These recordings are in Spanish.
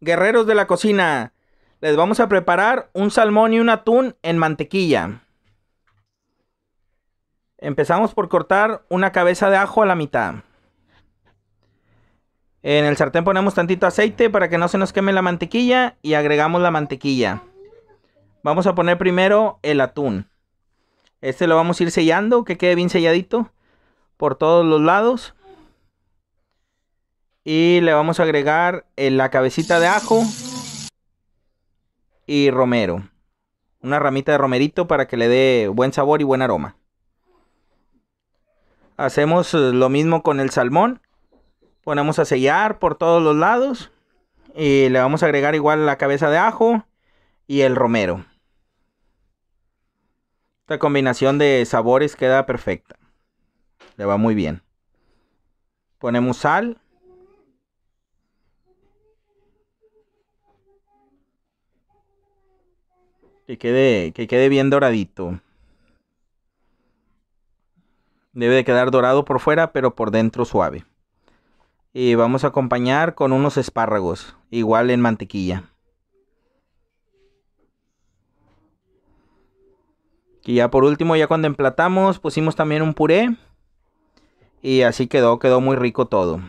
guerreros de la cocina, les vamos a preparar un salmón y un atún en mantequilla. Empezamos por cortar una cabeza de ajo a la mitad. En el sartén ponemos tantito aceite para que no se nos queme la mantequilla y agregamos la mantequilla. Vamos a poner primero el atún. Este lo vamos a ir sellando, que quede bien selladito por todos los lados. Y le vamos a agregar eh, la cabecita de ajo y romero. Una ramita de romerito para que le dé buen sabor y buen aroma. Hacemos eh, lo mismo con el salmón. Ponemos a sellar por todos los lados. Y le vamos a agregar igual la cabeza de ajo y el romero. Esta combinación de sabores queda perfecta. Le va muy bien. Ponemos sal. Que quede, que quede bien doradito. Debe de quedar dorado por fuera, pero por dentro suave. Y vamos a acompañar con unos espárragos, igual en mantequilla. Y ya por último, ya cuando emplatamos, pusimos también un puré. Y así quedó, quedó muy rico todo.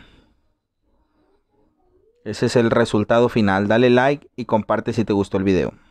Ese es el resultado final. Dale like y comparte si te gustó el video.